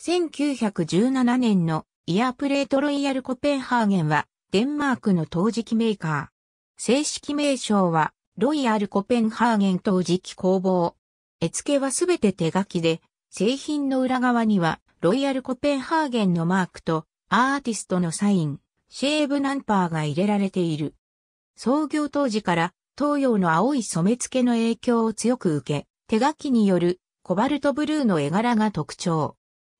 1917年のイヤープレートロイヤルコペンハーゲンはデンマークの陶磁器メーカー。正式名称はロイヤルコペンハーゲン陶磁器工房。絵付けはすべて手書きで、製品の裏側にはロイヤルコペンハーゲンのマークとアーティストのサイン、シェーブナンパーが入れられている。創業当時から東洋の青い染付の影響を強く受け、手書きによるコバルトブルーの絵柄が特徴。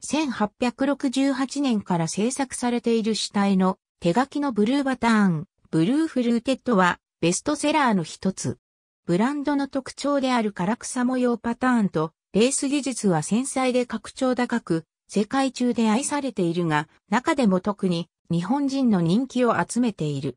1868年から制作されている主体の手書きのブルーバターン、ブルーフルーテッドはベストセラーの一つ。ブランドの特徴である唐草模様パターンとレース技術は繊細で拡張高く、世界中で愛されているが、中でも特に日本人の人気を集めている。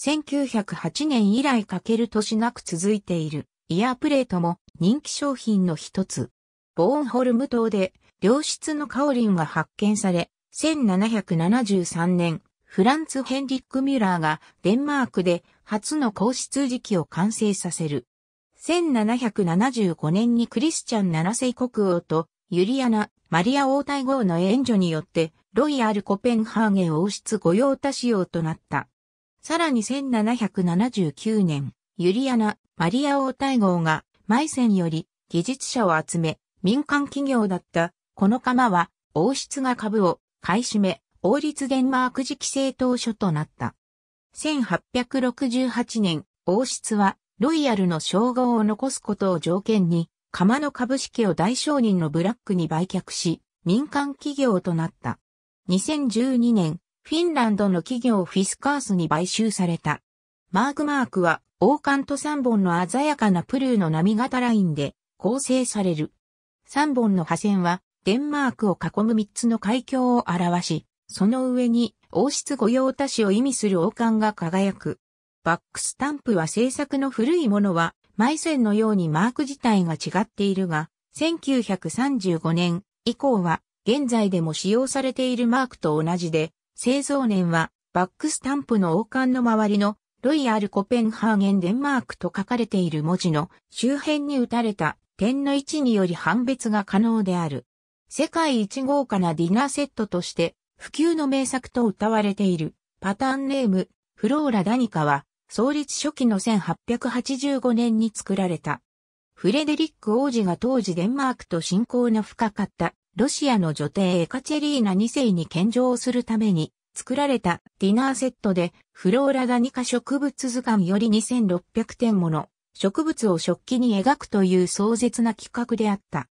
1908年以来かける年なく続いているイヤープレートも人気商品の一つ。ボーンホルム島で良質のカオリンが発見され、1773年、フランツ・ヘンリック・ミュラーがデンマークで初の皇室時期を完成させる。1775年にクリスチャンセ世国王とユリアナ・マリア王太后の援助によってロイヤル・コペンハーゲン王室御用達用となった。さらに1779年、ユリアナ・マリア王太后がマイセンより技術者を集め民間企業だったこの釜は、王室が株を買い占め、王立デンマーク時期政党所となった。1868年、王室は、ロイヤルの称号を残すことを条件に、釜の株式を大商人のブラックに売却し、民間企業となった。2012年、フィンランドの企業フィスカースに買収された。マークマークは、王冠と3本の鮮やかなプルーの波型ラインで構成される。3本の破線は、デンマークを囲む3つの海峡を表し、その上に王室御用達を意味する王冠が輝く。バックスタンプは制作の古いものは、セ線のようにマーク自体が違っているが、1935年以降は現在でも使用されているマークと同じで、製造年はバックスタンプの王冠の周りのロイヤルコペンハーゲンデンマークと書かれている文字の周辺に打たれた点の位置により判別が可能である。世界一豪華なディナーセットとして、普及の名作と歌われている、パターンネーム、フローラ・ダニカは、創立初期の1885年に作られた。フレデリック王子が当時デンマークと親交の深かったロシアの女帝エカチェリーナ2世に献上するために作られたディナーセットでフローラダニカ植物図鑑より2600点もの植物を食器に描くという壮絶な企画であった。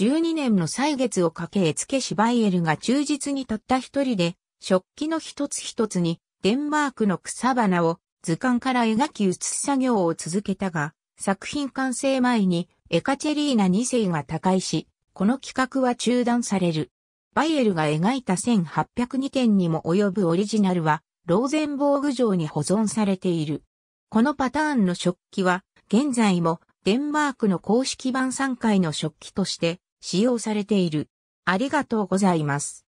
12年の歳月をかけ絵付けシバイエルが忠実にたった一人で、食器の一つ一つにデンマークの草花を図鑑から描き写す作業を続けたが、作品完成前にエカチェリーナ2世が他界し、この企画は中断される。バイエルが描いた1802点にも及ぶオリジナルは、ローゼンボーグ城に保存されている。このパターンの食器は、現在もデンマークの公式版3回の食器として使用されている。ありがとうございます。